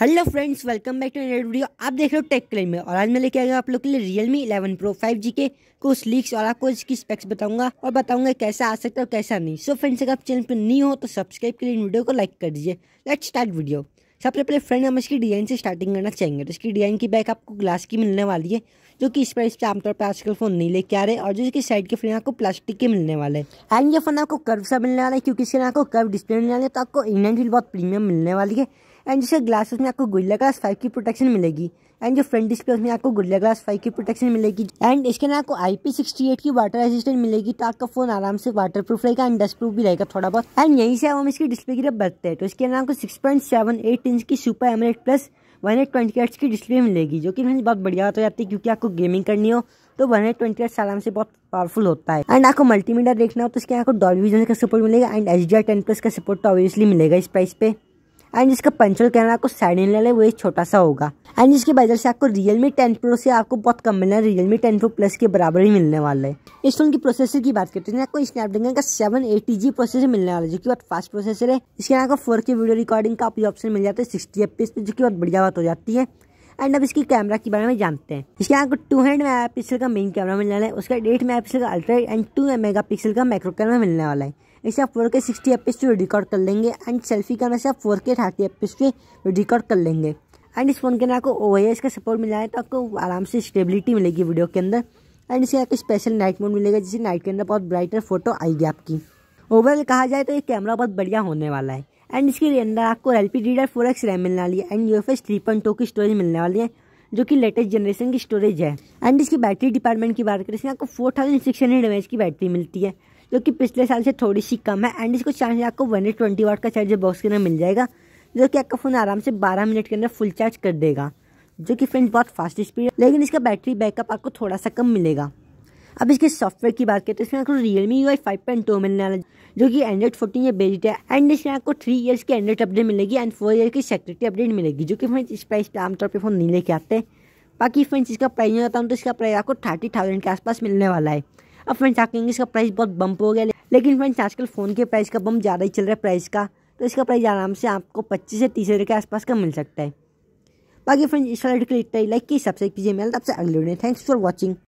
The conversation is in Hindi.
hello friends welcome back to net video आप देख रहे हो टेक क्लेम में और आज मैं लेके आया आप लोग के लिए रियलमी 11 प्रो 5G के कुछ लीक्स और आपको इसकी स्पेक्स बताऊंगा और बताऊंगा कैसा आ सकता है और कैसा नहीं सो so फ्रेंड्स अगर आप चैनल पर नहीं हो तो सब्सक्राइब करिए वीडियो को लाइक कर दीजिए लेट स्टार्ट वीडियो सबसे पहले फ्रेंड हम इसकी डिजाइन से स्टार्टिंग करना चाहेंगे तो इसकी डिजाइन की बैक आपको ग्लास की मिलने वाली है जो कि इस प्राइस पर आमतौर पर आजकल फ़ोन नहीं लेके आ रहे और जो इसकी साइड के फ्रेम आपको प्लास्टिक के मिलने वाले हैं एंड ये फ़ोन आपको कर्व सा मिलने वाला है क्योंकि इसके आपको कर्व डिस्प्ले मिलने वाले तो आपको इंडियन फील बहुत प्रीमियम मिलने वाली है एंड जिसके ग्लासेस में आपको गुल्ला ग्लास फाइव की प्रोटेक्शन मिलेगी एंड जो फ्रंट डिस्प्ले उसमें आपको गुल्ला ग्लास फाइव की प्रोटेक्शन मिलेगी एंड इसके अंदर आपको आई पी सिक्सटी एट की वाटर रेजिस्टेंट मिलेगी तो आपका फोन आराम से वाटर प्रूफ रहेगा एंड डस्ट प्रूफ भी रहेगा थोड़ा बहुत एंड यहीं से हम इसकी डिस्प्ले की तरफ बढ़ते हैं तो इसके अंदर आपको six point seven eight inch की super AMOLED plus one eight twenty eights की डिस्प्ले मिलेगी जो कि फ्रेंड्स मतलब बहुत बढ़िया हो जाती है क्योंकि आपको गेमिंग करनी हो तो वन एट ट्वेंटी एट्स आराम से बहुत पावरफुल होता है एंड आपको मल्टीमीडिया देखना हो तो इसके आपको विजन का सपोर्ट मिलेगा and H D R ten plus का सपोर्ट तो ऑब्वियसली मिलेगा इस प्राइस पे एंड इसका पंचर कैमरा आपको साइड लेना है वही छोटा सा होगा एंड इसके वजह से आपको रियलमी टेन प्रो से आपको बहुत कम मिलना है रियलमी टेन प्रो प्लस के बराबर ही मिलने वाला है इस फोन की प्रोसेसर की बात करते हैं आपको स्नैपड्रैगन का सेवन एटी जी प्रोसेसर मिलने वाला है जो कि बहुत फास्ट प्रोसेसर है इसके अलावा फोर के वीडियो रिकॉर्डिंग का आपको ऑप्शन मिल जाता है सिक्सटी एफ पे जो कि बहुत बढ़िया बात हो जाती है एंड अब इसकी कैमरा के बारे में जानते हैं इसके आपको टू हंड्रेड मेगा पिक्सल का मेन कैमरा मिलने वाला है उसका एट मेगा पिक्सल का ultrawide and two megapixel का माइक्रो कैमरा मिलने वाला है इसे आप फोर के सिक्सटी एफ पे रिकॉर्ड कर लेंगे एंड सेल्फी कैमरा से आप फोर के थर्टी एफ पे रिकॉर्ड कर लेंगे एंड इस फ़ोन के अंदर आपको ओ का सपोर्ट मिला है तो आपको आराम से स्टेबिलिटी मिलेगी वीडियो के अंदर एंड इसे आपको स्पेशल नाइट मोड मिलेगा जिससे नाइट के अंदर बहुत ब्राइटर फोटो आएगी आपकी ओवरऑल कहा जाए तो ये कैमरा बहुत बढ़िया होने वाला है एंड इसके अंदर आपको L P D four X RAM मिलने वाली है and U F S three point two की स्टोरेज मिलने वाली है जो कि लेटेस्ट जनरेशन की स्टोरेज है एंड इसकी बैटरी डिपार्टमेंट की बात करें इसमें आपको four thousand six hundred M H की बैटरी मिलती है जो कि पिछले साल से थोड़ी सी कम है एंड इसको चार्ज आपको वन एट ट्वेंटी वाट का चार्जर बॉक्स के अंदर मिल जाएगा जो कि आपका फ़ोन आराम से बारह मिनट के अंदर फुल चार्ज कर देगा जो कि फ्रेंड बहुत फास्ट स्पीड है लेकिन इसका बैटरी बैकअप आपको थोड़ा सा कम मिलेगा अब इसके सॉफ्टवेयर की बात करें तो इसमें आपको Realme U I five point two मिलने वाला जो कि एंड्रॉइड फोर्टीन या बेजिट है एंड इसमें आपको थ्री ईयर्स की एंड्रॉइड अपडेट मिलेगी एंड फोर ईयर की सेक्रेटरी अपडेट मिलेगी जो कि फ्रेंड्स इस प्राइस पर आमतौर पर फोन नहीं लेके आते बाकी फ्रेंड्स इसका प्राइस नहीं बताऊँ तो इसका प्राइस आपको थर्टी थाउजेंड के आसपास मिलने वाला है अब फ्रेंड्स आप कहेंगे इसका प्राइस बहुत बम्प हो गया लेकिन फ्रेंड्स आजकल फ़ोन के प्राइस का बम ज़्यादा ही चल रहा है प्राइस का तो इसका प्राइस आराम से आपको पच्चीस से तीस हज़ार के आसपास का मिल सकता है बाकी फ्रेंड्स इस वाले लाइक की सब्सक्राइब कीजिए मिलता तब आपसे अगले थैंक्स फॉर वॉचिंग